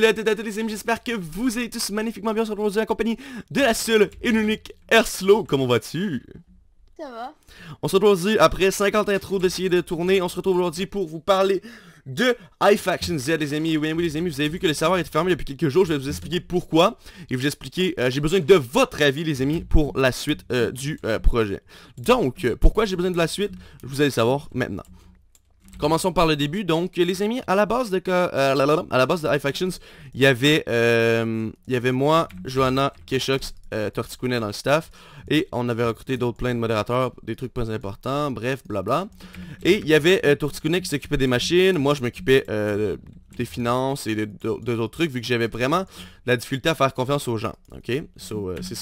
salut à tous les amis, j'espère que vous allez tous magnifiquement bien sur le aujourd'hui en compagnie de la seule et unique Airslow, comment vas-tu Ça va. On se retrouve aujourd'hui, après 50 intros d'essayer de tourner, on se retrouve aujourd'hui pour vous parler de High Faction Z les amis. Oui, oui les amis, vous avez vu que le serveur est fermé depuis quelques jours, je vais vous expliquer pourquoi et vous expliquer, euh, j'ai besoin de votre avis les amis pour la suite euh, du euh, projet. Donc, pourquoi j'ai besoin de la suite, je vous allez savoir maintenant. Commençons par le début. Donc, les amis, à la base de, euh, à la base de High Factions, il y avait, euh, il y avait moi, Johanna, Keshox, euh, dans le staff. Et on avait recruté d'autres plein de modérateurs, des trucs très importants, bref, blabla. Et il y avait euh, qui s'occupait des machines. Moi, je m'occupais euh, des finances et d'autres trucs, vu que j'avais vraiment la difficulté à faire confiance aux gens. Ok,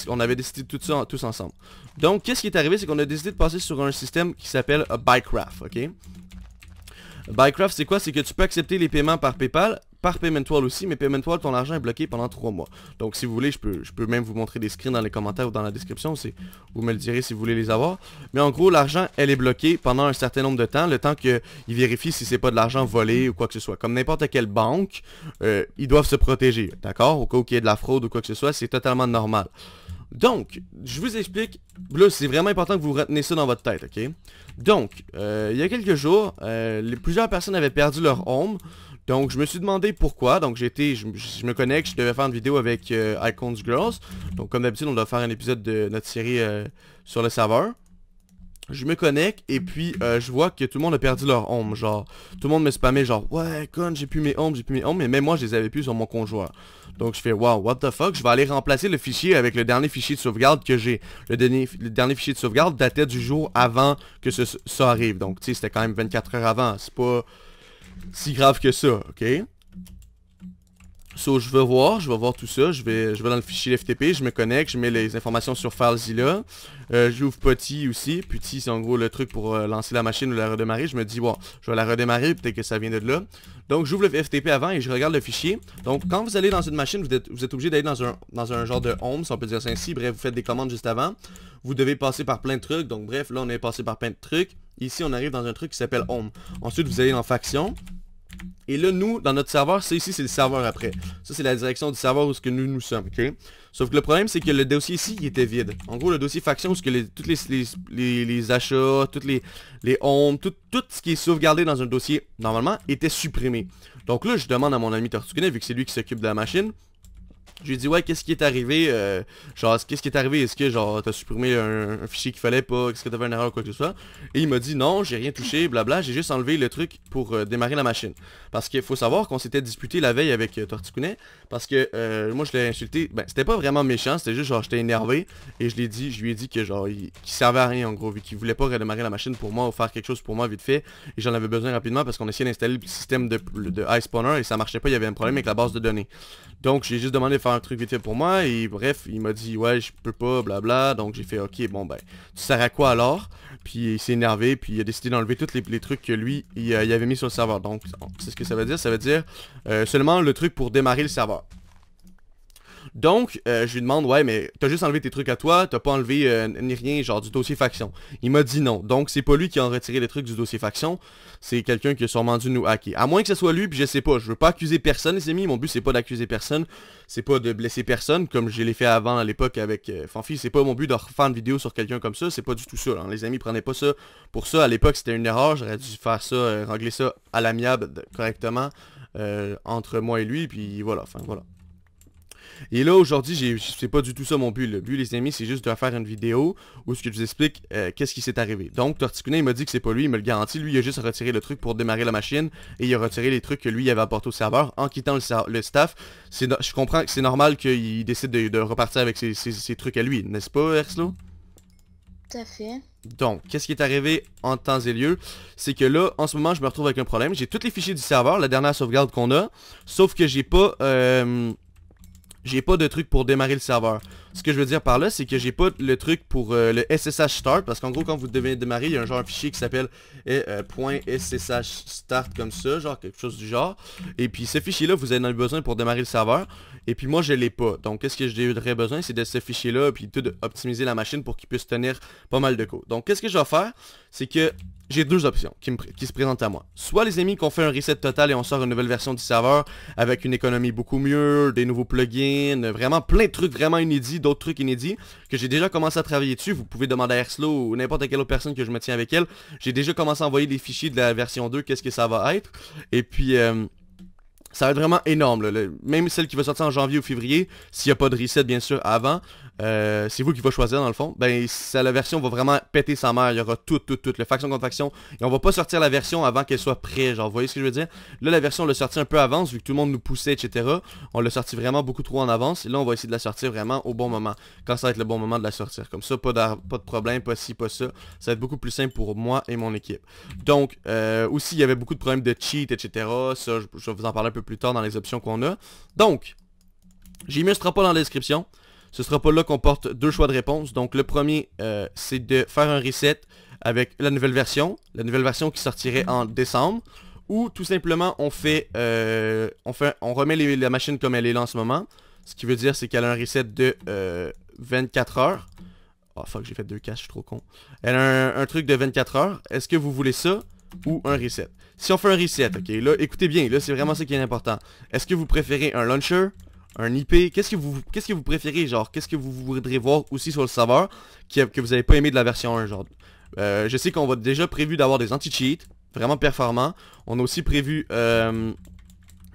on avait décidé tout ça tous ensemble. Donc, qu'est-ce qui est arrivé, c'est qu'on a décidé de passer sur un système qui s'appelle Bycraft. Ok, Bycraft, c'est quoi C'est que tu peux accepter les paiements par PayPal, par PaymentWall aussi, mais PaymentWall, ton argent est bloqué pendant 3 mois. Donc si vous voulez, je peux, je peux même vous montrer des screens dans les commentaires ou dans la description, vous me le direz si vous voulez les avoir. Mais en gros, l'argent, elle est bloquée pendant un certain nombre de temps, le temps qu'ils vérifient si c'est pas de l'argent volé ou quoi que ce soit. Comme n'importe quelle banque, euh, ils doivent se protéger, d'accord Au cas où il y ait de la fraude ou quoi que ce soit, c'est totalement normal. Donc, je vous explique, là c'est vraiment important que vous retenez ça dans votre tête, ok? Donc, euh, il y a quelques jours, euh, plusieurs personnes avaient perdu leur home, donc je me suis demandé pourquoi, donc j'étais, je, me connecte, je devais faire une vidéo avec euh, Icons Girls, donc comme d'habitude on doit faire un épisode de notre série sur le serveur, je me connecte et puis euh, je vois que tout le monde a perdu leur home, Genre, tout le monde me spammait genre, ouais, con, j'ai plus mes homes, j'ai plus mes homes mais même moi, je les avais plus sur mon conjoint. Donc je fais, wow, what the fuck, je vais aller remplacer le fichier avec le dernier fichier de sauvegarde que j'ai. Le dernier, le dernier fichier de sauvegarde datait du jour avant que ce, ça arrive. Donc, tu sais, c'était quand même 24 heures avant. C'est pas si grave que ça, ok? So, je veux voir, je vais voir tout ça, je vais, je vais dans le fichier FTP, je me connecte, je mets les informations sur FileZilla, euh, j'ouvre petit aussi, petit c'est en gros le truc pour euh, lancer la machine ou la redémarrer, je me dis, bon, je vais la redémarrer, peut-être que ça vient de là. Donc j'ouvre le FTP avant et je regarde le fichier. Donc quand vous allez dans une machine, vous êtes, vous êtes obligé d'aller dans un, dans un genre de home, si on peut dire ça ainsi, bref, vous faites des commandes juste avant, vous devez passer par plein de trucs, donc bref, là on est passé par plein de trucs. Ici, on arrive dans un truc qui s'appelle Home. Ensuite, vous allez dans Faction. Et là, nous, dans notre serveur, ça ici, c'est le serveur après. Ça, c'est la direction du serveur où ce que nous, nous sommes, Sauf que le problème, c'est que le dossier ici, il était vide. En gros, le dossier faction, où ce que tous les, achats, toutes les, ondes, tout, ce qui est sauvegardé dans un dossier, normalement, était supprimé. Donc là, je demande à mon ami Tortuguenet, vu que c'est lui qui s'occupe de la machine, je lui ai dit ouais qu'est-ce qui est arrivé euh, Genre qu'est-ce qui est arrivé Est-ce que genre t'as supprimé un, fichier qu'il fallait pas Est-ce que t'avais une erreur ou quoi que ce soit Et il m'a dit non j'ai rien touché blabla J'ai juste enlevé le truc pour euh, démarrer la machine Parce qu'il faut savoir qu'on s'était disputé la veille avec euh, Parce que euh, moi je l'ai insulté Ben c'était pas vraiment méchant c'était juste genre j'étais énervé Et je l'ai dit je lui ai dit que genre servait à rien en gros Vu qu'il voulait pas redémarrer la machine pour moi ou faire quelque chose pour moi vite fait Et j'en avais besoin rapidement parce qu'on essayait d'installer le système de, de Spawner, Et ça marchait pas il y avait un problème avec la base de données donc j'ai juste demandé de faire un truc vite fait pour moi et bref, il m'a dit ouais je peux pas, blabla. Donc j'ai fait ok bon ben tu sers à quoi alors Puis il s'est énervé, puis il a décidé d'enlever tous les, trucs que lui euh, il, avait mis sur le serveur. Donc c'est ce que ça veut dire, ça veut dire euh, seulement le truc pour démarrer le serveur. Donc, euh, je lui demande, ouais, mais t'as juste enlevé tes trucs à toi, t'as pas enlevé euh, ni rien, genre du dossier faction. Il m'a dit non. Donc, c'est pas lui qui a retiré les trucs du dossier faction. C'est quelqu'un qui a sûrement dû nous hacker. À moins que ce soit lui, puis je sais pas. Je veux pas accuser personne, les amis. Mon but, c'est pas d'accuser personne. C'est pas de blesser personne, comme je l'ai fait avant à l'époque avec euh, Fanfi. C'est pas mon but de refaire une vidéo sur quelqu'un comme ça. C'est pas du tout ça. Hein. Les amis, prenez pas ça pour ça. À l'époque, c'était une erreur. J'aurais dû faire ça, euh, régler ça à l'amiable correctement entre moi et lui. Puis voilà, enfin voilà. Et là, aujourd'hui, c'est pas du tout ça mon but. Le but, les amis, c'est juste de faire une vidéo où ce que je vous explique euh, qu'est-ce qui s'est arrivé. Donc, Tortikuna il m'a dit que c'est pas lui, il me le garantit. Lui, il a juste retiré le truc pour démarrer la machine et il a retiré les trucs que lui avait apporté au serveur en quittant le, staff. je comprends que c'est normal qu'il décide de, repartir avec ses, trucs à lui, n'est-ce pas, Erslo? Tout à fait. Donc, qu'est-ce qui est arrivé en temps et lieu C'est que là, en ce moment, je me retrouve avec un problème. J'ai tous les fichiers du serveur, la dernière sauvegarde qu'on a, sauf que j'ai pas... Euh, j'ai pas de truc pour démarrer le serveur. Ce que je veux dire par là, c'est que j'ai pas le truc pour euh, le SSH start, parce qu'en gros, quand vous devez démarrer, il y a un genre de fichier qui s'appelle .ssh eh, euh, start comme ça, genre quelque chose du genre. Et puis ce fichier-là, vous avez besoin pour démarrer le serveur. Et puis moi, je l'ai pas. Donc, qu'est-ce que j'ai eu j'aurais besoin, c'est de ce fichier-là, puis tout de optimiser la machine pour qu'il puisse tenir pas mal de code. Donc, qu'est-ce que je vais faire, c'est que j'ai deux options qui, qui se présentent à moi. Soit les amis qu'on fait un reset total et on sort une nouvelle version du serveur avec une économie beaucoup mieux, des nouveaux plugins, vraiment plein de trucs vraiment inédits d'autres trucs inédits que j'ai déjà commencé à travailler dessus. Vous pouvez demander à Erslo ou n'importe quelle autre personne que je me tiens avec elle. J'ai déjà commencé à envoyer des fichiers de la version 2, qu'est-ce que ça va être. Et puis... Euh, ça va être vraiment énorme. même celle qui va sortir en janvier ou février, s'il n'y a pas de reset bien sûr avant, euh, c'est vous qui va choisir dans le fond, ben la version va vraiment péter sa mère. Il y aura tout, tout, tout, le faction contre faction. Et on va pas sortir la version avant qu'elle soit prête, genre, vous voyez ce que je veux dire? Là, la version, on l'a sortie un peu avance, vu que tout le monde nous poussait, etc. On l'a sortie vraiment beaucoup trop en avance. Et là, on va essayer de la sortir vraiment au bon moment, quand ça va être le bon moment de la sortir. Comme ça, pas, pas de problème, pas ci, pas ça. Ça va être beaucoup plus simple pour moi et mon équipe. Donc, euh, aussi, il y avait beaucoup de problèmes de cheat, etc. Ça, je, vais vous en parler un peu plus tard dans les options qu'on a. Donc, j'ai mis un dans la description. Ce sera là comporte deux choix de réponse. Donc le premier, euh, c'est de faire un reset avec la nouvelle version. La nouvelle version qui sortirait en décembre. Ou tout simplement, on fait, euh, on, remet la machine comme elle est là en ce moment. Ce qui veut dire, c'est qu'elle a un reset de 24 euh, heures. Oh fuck, j'ai fait deux caches, je suis trop con. Elle a un truc de 24 heures. Est-ce que vous voulez ça ou un reset. Si on fait un reset, ok, là, écoutez bien, là, c'est vraiment ce qui est important. Est-ce que vous préférez un launcher, un IP, qu'est-ce que vous qu'est-ce que vous préférez, genre, qu'est-ce que vous voudrez voir aussi sur le serveur que, vous avez pas aimé de la version 1, genre. Euh, je sais qu'on va déjà prévu d'avoir des anti-cheats, vraiment performants. On a aussi prévu... Euh,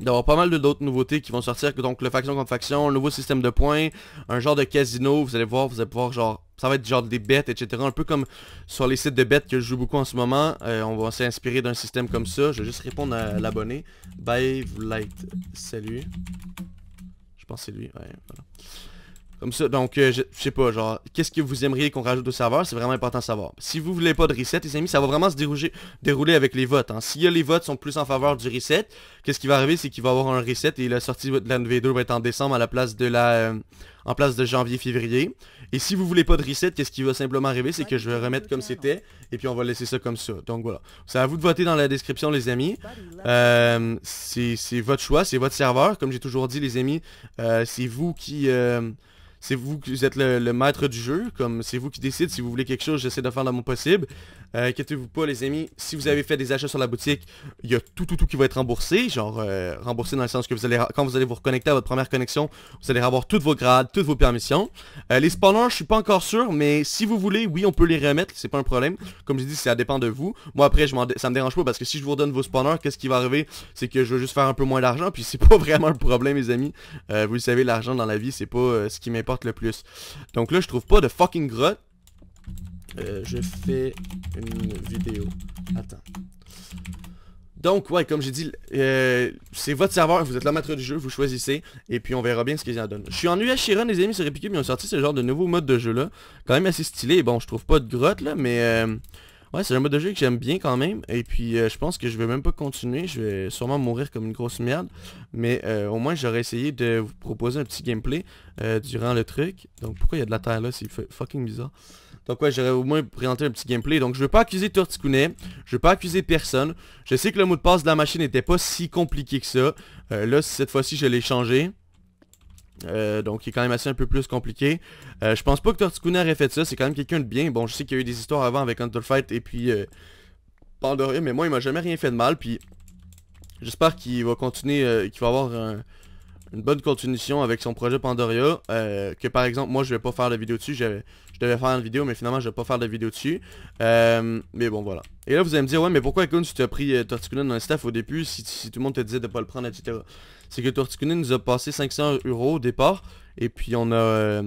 d'avoir pas mal d'autres nouveautés qui vont sortir, donc le faction contre faction, un nouveau système de points, un genre de casino, vous allez voir, vous allez pouvoir genre, ça va être genre des bêtes, etc. Un peu comme sur les sites de bêtes que je joue beaucoup en ce moment, euh, on va s'inspirer d'un système comme ça. Je vais juste répondre à l'abonné. Bye, Light, salut. Je pense que c'est lui, ouais, voilà. Comme ça, donc, euh, je, sais pas, genre, qu'est-ce que vous aimeriez qu'on rajoute au serveur, c'est vraiment important à savoir. Si vous voulez pas de reset, les amis, ça va vraiment se dérouger, dérouler avec les votes. Hein. Si les votes sont plus en faveur du reset, qu'est-ce qui va arriver, c'est qu'il va y avoir un reset et la sortie de la nv 2 va être en décembre à la place de la... Euh, en place de janvier-février. Et si vous voulez pas de reset, qu'est-ce qui va simplement arriver, c'est que je vais remettre comme c'était, et puis on va laisser ça comme ça. Donc voilà. C'est à vous de voter dans la description, les amis. Euh, c'est votre choix, c'est votre serveur. Comme j'ai toujours dit, les amis, euh, c'est vous qui... C'est vous qui êtes le, maître du jeu, comme c'est vous qui décide. Si vous voulez quelque chose, j'essaie de faire dans mon possible. Euh, Inquiétez-vous pas, les amis. Si vous avez fait des achats sur la boutique, il y a tout, tout, tout qui va être remboursé. Genre, euh, remboursé dans le sens que vous allez, quand vous allez vous reconnecter à votre première connexion, vous allez avoir tous vos grades, toutes vos permissions. Euh, les spawners, je suis pas encore sûr, mais si vous voulez, oui, on peut les remettre. C'est pas un problème. Comme je dis, ça dépend de vous. Moi, après, je ça me dérange pas parce que si je vous redonne vos spawners, qu'est-ce qui va arriver C'est que je vais juste faire un peu moins d'argent, puis c'est pas vraiment le problème, les amis. Euh, vous le savez, l'argent dans la vie, c'est pas ce qui m'importe le plus. Donc là, je trouve pas de fucking grotte. Euh, je fais une vidéo. Attends. Donc, ouais, comme j'ai dit, euh, c'est votre serveur, vous êtes le maître du jeu, vous choisissez, et puis on verra bien ce qu'ils en donnent. Je suis en à Chiron, les amis, sur Epic mais ils ont sorti ce genre de nouveau mode de jeu-là. Quand même assez stylé, bon, je trouve pas de grotte, là, mais... Euh, Ouais, c'est un mode de jeu que j'aime bien quand même. Et puis, euh, je pense que je vais même pas continuer. Je vais sûrement mourir comme une grosse merde. Mais euh, au moins, j'aurais essayé de vous proposer un petit gameplay euh, durant le truc. Donc, pourquoi il y a de la terre là C'est fucking bizarre. Donc ouais, j'aurais au moins présenté un petit gameplay. Donc je veux pas accuser Torticounet, je vais pas accuser personne. Je sais que le mot de passe de la machine n'était pas si compliqué que ça. là, cette fois-ci, je l'ai changé. Euh, donc il est quand même assez un peu plus compliqué. Euh, je pense pas que Torticuna aurait fait ça, c'est quand même quelqu'un de bien. Bon, je sais qu'il y a eu des histoires avant avec Fight et puis euh, Pandoria, mais moi il m'a jamais rien fait de mal. Puis j'espère qu'il va continuer, qu'il va avoir une bonne continuation avec son projet Pandoria. que par exemple, moi je vais pas faire la vidéo dessus, je, devais faire une vidéo, mais finalement je vais pas faire de vidéo dessus. mais bon voilà. Et là vous allez me dire, ouais mais pourquoi si tu as pris Torticuna dans le staff au début si, si, tout le monde te disait de pas le prendre, etc c'est que Torticonin nous a passé 500 euros au départ, et puis on a... Euh,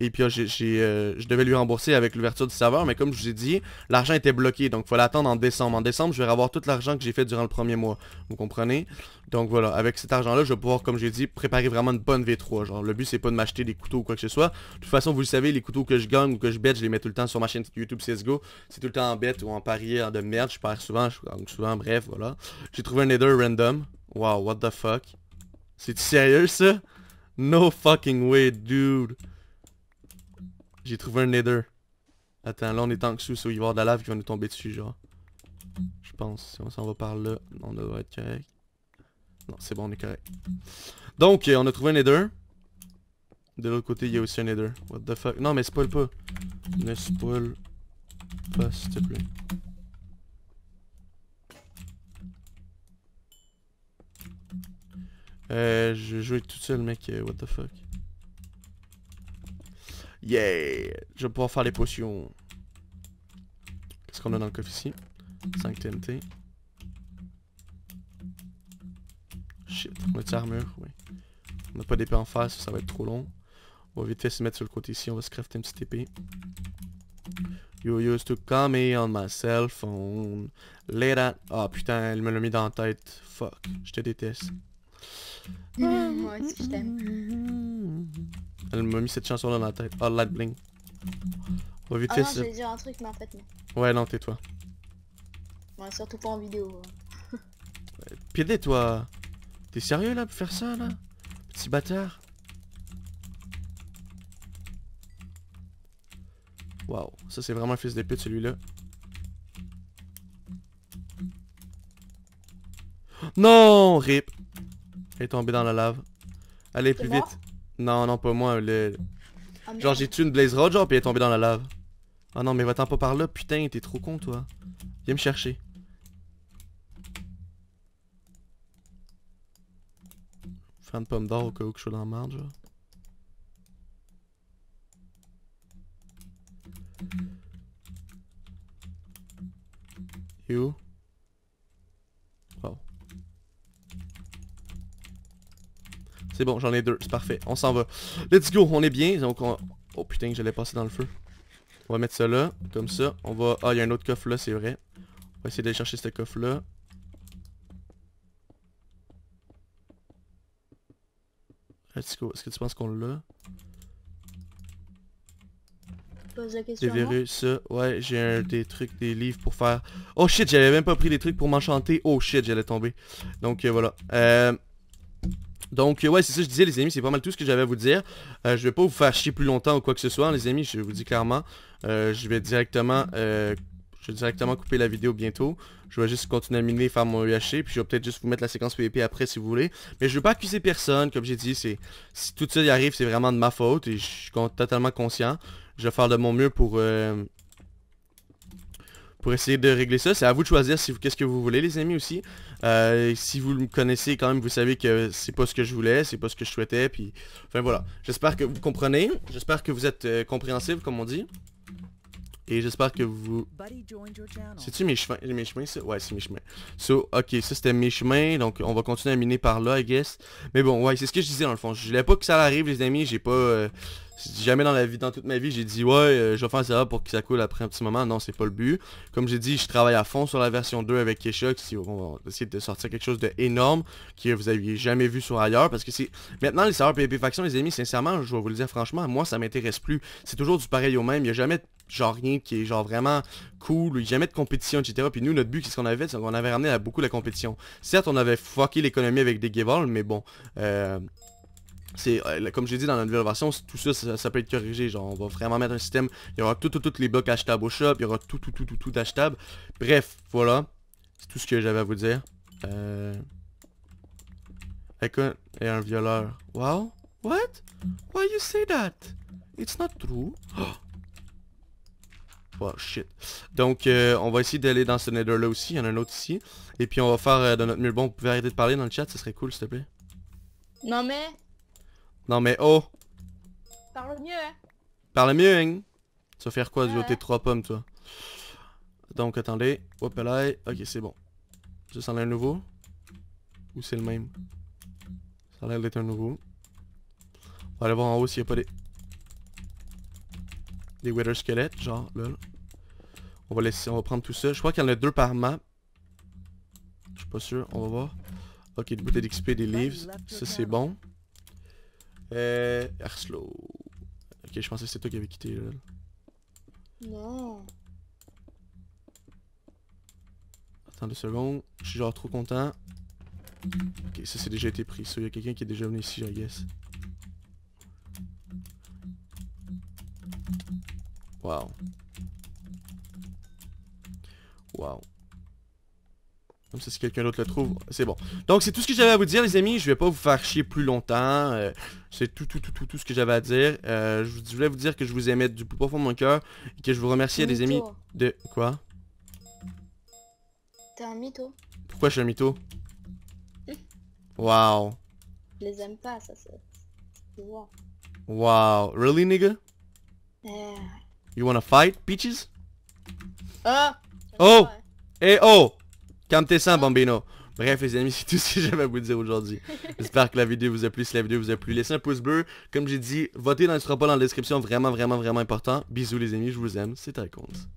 et puis euh, j'ai euh, je devais lui rembourser avec l'ouverture du serveur, mais comme je vous ai dit, l'argent était bloqué, donc il faut attendre en décembre. En décembre, je vais avoir tout l'argent que j'ai fait durant le premier mois, vous comprenez Donc voilà, avec cet argent-là, je vais pouvoir, comme j'ai dit, préparer vraiment une bonne V3. Genre, le but, c'est pas de m'acheter des couteaux ou quoi que ce soit. De toute façon, vous le savez, les couteaux que je gagne ou que je bête, je les mets tout le temps sur ma chaîne YouTube CSGO. C'est tout le temps en bête ou en parier, de merde, je perds souvent, je souvent, bref, voilà. J'ai trouvé un nether random. Wow, what the fuck c'est sérieux ça? No fucking way, dude. J'ai trouvé un nether. Attends, là on est en dessous, il va y avoir de la lave qui va nous tomber dessus, genre. Je pense. Si on s'en va par là, on devrait être correct. Non, c'est bon, on est correct. Donc, euh, on a trouvé un nether. De l'autre côté, il y a aussi un nether. What the fuck? Non, mais spoil pas. Ne spoil pas, s'il te plaît. Euh, je vais jouer tout seul, mec. Euh, what the fuck. Yeah! Je vais pouvoir faire les potions. Qu'est-ce qu'on a dans le coffre ici? 5 TNT. Shit, on a oui. On a pas d'épée en face, ça va être trop long. On va vite fait se mettre sur le côté ici, on va se crafter une petite épée. You used to call me on my cell phone. Later Ah oh, putain, elle me l'a mis dans la tête. Fuck, je te déteste. Mmh, moi aussi, je t'aime. Elle m'a mis cette chanson-là dans la tête. Oh, Light Bling. On va vite ah faire. je dire un truc, mais en fait, non. Ouais, non, tais-toi. Ouais, surtout pas en vidéo. Hein. Pédé, toi T'es sérieux, là, pour faire ça, là Petit batteur Waouh, ça, c'est vraiment un fils de pute, celui-là. Non, rip elle est tombée dans la lave. Allez, plus vite. Non, non, pas moi. Le... Ah, genre, j'ai tué une Blaze Rod, genre, puis elle est tombée dans la lave. Ah non, mais va-t'en pas par là, putain, t'es trop con, toi. Viens me chercher. Faire une pomme d'or au cas où que je suis dans la merde, genre. Et où C'est bon, j'en ai deux, c'est parfait. On s'en va. Let's go, on est bien. Donc on... Oh putain, j'allais passer dans le feu. On va mettre ça là, comme ça. On va... Ah, il y a un autre coffre là, c'est vrai. On va essayer d'aller chercher ce coffre là. Let's go, est-ce que tu penses qu'on l'a virus ça. Ouais, j'ai un des trucs, des livres pour faire... Oh shit, j'avais même pas pris des trucs pour m'enchanter. Oh shit, j'allais tomber. Donc euh, voilà. Euh... Donc, euh, ouais, c'est ça que je disais, les amis, c'est pas mal tout ce que j'avais à vous dire. Euh, je vais pas vous faire chier plus longtemps ou quoi que ce soit, hein, les amis, je vous dis clairement. Euh, je vais directement... je vais directement couper la vidéo bientôt. Je vais juste continuer à miner, faire mon UHC, e puis je vais peut-être juste vous mettre la séquence PvP après si vous voulez. Mais je veux pas accuser personne, comme j'ai dit, c'est si tout ça y arrive, c'est vraiment de ma faute et je suis totalement conscient. Je vais faire de mon mieux pour pour essayer de régler ça. C'est à vous de choisir si qu'est-ce que vous voulez les amis aussi. Euh, si vous me connaissez quand même, vous savez que c'est pas ce que je voulais, c'est pas ce que je souhaitais. Puis, enfin voilà. J'espère que vous comprenez. J'espère que vous êtes compréhensibles euh, compréhensible comme on dit. Et j'espère que vous... C'est-tu mes chemins? Mes chemins, Ouais, c'est mes chemins. So, ok, ça c'était mes chemins. Donc, on va continuer à miner par là, I guess. Mais bon, ouais, c'est ce que je disais dans le fond. Je voulais pas que ça arrive, les amis. J'ai pas... Euh, jamais dans la vie, dans toute ma vie, j'ai dit ouais, euh, je vais faire ça pour que ça coule après un petit moment. Non, c'est pas le but. Comme j'ai dit, je travaille à fond sur la version 2 avec Kesha, si on va essayer de sortir quelque chose d'énorme que vous aviez jamais vu sur ailleurs. Parce que c'est. Maintenant, les serveurs PvP Faction, les amis, sincèrement, je vais vous le dire franchement, moi ça m'intéresse plus. C'est toujours du pareil au même. Il n'y a jamais genre rien qui est genre vraiment cool, jamais de compétition, etc. Puis nous, notre but, c'est ce qu'on avait, c'est qu'on avait ramené à beaucoup la compétition. Certes, on avait fucké l'économie avec des giveaways, mais bon, euh, c'est euh, comme j'ai dit dans la nouvelle version, tout ça, ça, peut être corrigé. Genre, on va vraiment mettre un système, il y aura tout, tout, les blocs achetable au shop, il y aura tout, tout, tout, tout, tout achetable. Bref, voilà, c'est tout ce que j'avais à vous dire. Euh... et un violeur. Wow? What? Why you say that? It's not true. Oh! Oh shit. Donc euh, on va essayer d'aller dans ce nether là aussi, il y en a un autre ici. Et puis on va faire euh, de notre mieux bon, vous pouvez arrêter de parler dans le chat, ce serait cool s'il te plaît. Non mais... Non mais oh Parle mieux hein Parle mieux hein Tu vas faire quoi du tes trois pommes toi Donc attendez, hop là, ok c'est bon. Ça s'en est un nouveau Ou c'est le même Ça a l'air d'être un nouveau. On va aller voir en haut s'il n'y a pas des... Des weather Squelettes, genre, là. On va laisser, on va prendre tout ça. Je crois qu'il y en a deux par map. Je suis pas sûr, on va voir. Ok, des bouteilles d'XP, des Leaves, Ça, c'est bon. Euh... Arslo. Ok, je pensais que c'était toi qui avais quitté, là. Non. Attends deux secondes. Je suis genre trop content. Ok, ça, c'est déjà été pris. Ça, il y a quelqu'un qui est déjà venu ici, je guess. Waouh. Waouh. Comme ça, si quelqu'un d'autre le trouve, c'est bon. Donc, c'est tout ce que j'avais à vous dire, les amis. Je vais pas vous faire chier plus longtemps. Euh, c'est tout, tout, tout, tout, tout ce que j'avais à dire. Euh, je voulais vous dire que je vous aimais du plus profond de mon cœur et que je vous remercie, les amis, de... Quoi T'es un mytho. Pourquoi je suis un mytho Wow. Je les aime pas, ça, c'est... Wow. Wow. Really, nigga euh, You wanna fight, Peaches Ah Oh Eh oh Calme tes bambino. Bref les amis, c'est tout ce que j'avais à vous dire aujourd'hui. J'espère que la vidéo vous a plu. Si la vidéo vous a plu, laissez un pouce bleu. Comme j'ai dit, votez dans le sera dans la description. Vraiment, vraiment, vraiment important. Bisous les amis, je vous aime. C'est compte